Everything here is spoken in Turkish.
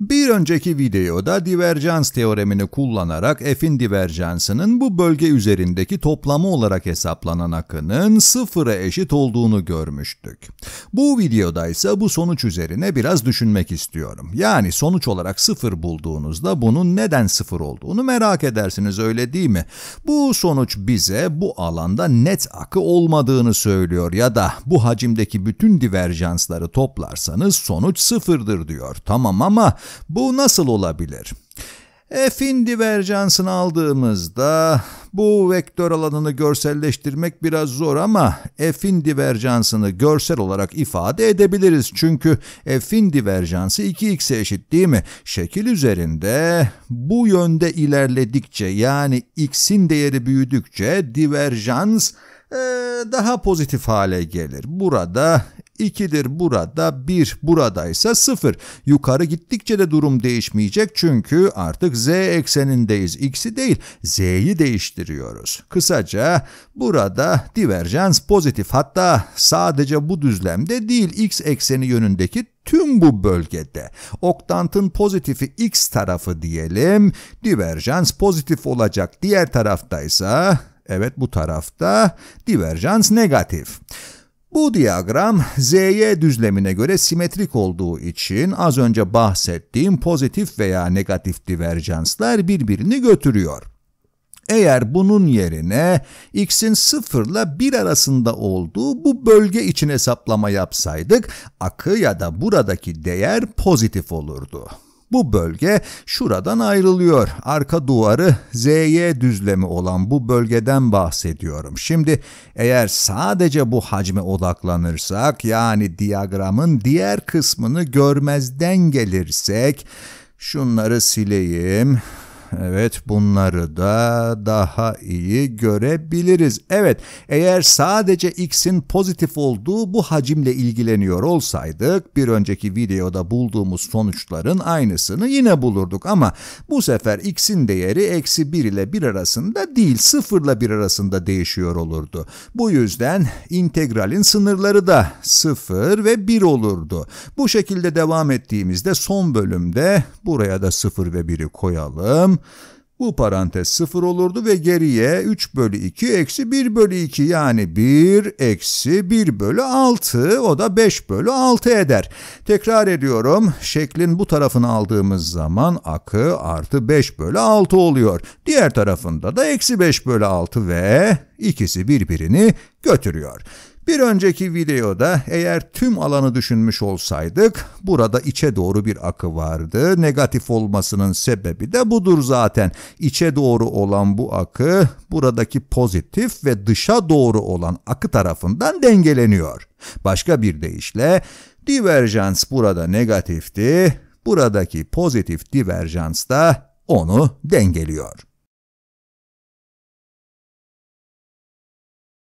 Bir önceki videoda diverjans teoremini kullanarak f'in diverjansının bu bölge üzerindeki toplamı olarak hesaplanan akının sıfıra eşit olduğunu görmüştük. Bu videoda ise bu sonuç üzerine biraz düşünmek istiyorum. Yani sonuç olarak sıfır bulduğunuzda bunun neden sıfır olduğunu merak edersiniz öyle değil mi? Bu sonuç bize bu alanda net akı olmadığını söylüyor ya da bu hacimdeki bütün diverjansları toplarsanız sonuç sıfırdır diyor. Tamam ama bu nasıl olabilir? E, f'in diverjansını aldığımızda bu vektör alanını görselleştirmek biraz zor ama e, F'in diverjansını görsel olarak ifade edebiliriz. Çünkü e, F'in diverjansı 2x'e eşit değil mi? Şekil üzerinde bu yönde ilerledikçe yani x'in değeri büyüdükçe diverjans daha pozitif hale gelir. Burada 2'dir burada 1 buradaysa 0. Yukarı gittikçe de durum değişmeyecek çünkü artık z eksenindeyiz. X'i değil z'yi değiştiriyoruz. Kısaca burada diverjans pozitif hatta sadece bu düzlemde değil x ekseni yönündeki tüm bu bölgede oktantın pozitifi x tarafı diyelim, diverjans pozitif olacak diğer taraftaysa, evet bu tarafta diverjans negatif. Bu diyagram ZY düzlemine göre simetrik olduğu için az önce bahsettiğim pozitif veya negatif diverjanslar birbirini götürüyor. Eğer bunun yerine x'in 0 ile 1 arasında olduğu bu bölge için hesaplama yapsaydık akı ya da buradaki değer pozitif olurdu. Bu bölge şuradan ayrılıyor. Arka duvarı ZY düzlemi olan bu bölgeden bahsediyorum. Şimdi eğer sadece bu hacme odaklanırsak yani diyagramın diğer kısmını görmezden gelirsek şunları sileyim. Evet bunları da daha iyi görebiliriz. Evet eğer sadece x'in pozitif olduğu bu hacimle ilgileniyor olsaydık bir önceki videoda bulduğumuz sonuçların aynısını yine bulurduk ama bu sefer x'in değeri eksi 1 ile 1 arasında değil 0 ile 1 arasında değişiyor olurdu. Bu yüzden integralin sınırları da 0 ve 1 olurdu. Bu şekilde devam ettiğimizde son bölümde buraya da 0 ve 1'i koyalım. Bu parantez 0 olurdu ve geriye 3 bölü 2 eksi 1 bölü 2 yani 1 eksi 1 bölü 6 o da 5 bölü 6 eder. Tekrar ediyorum şeklin bu tarafını aldığımız zaman akı artı 5 bölü 6 oluyor. Diğer tarafında da eksi 5 bölü 6 ve ikisi birbirini götürüyor. Bir önceki videoda eğer tüm alanı düşünmüş olsaydık burada içe doğru bir akı vardı. Negatif olmasının sebebi de budur zaten. İçe doğru olan bu akı buradaki pozitif ve dışa doğru olan akı tarafından dengeleniyor. Başka bir deyişle diverjans burada negatifti. Buradaki pozitif diverjans da onu dengeliyor.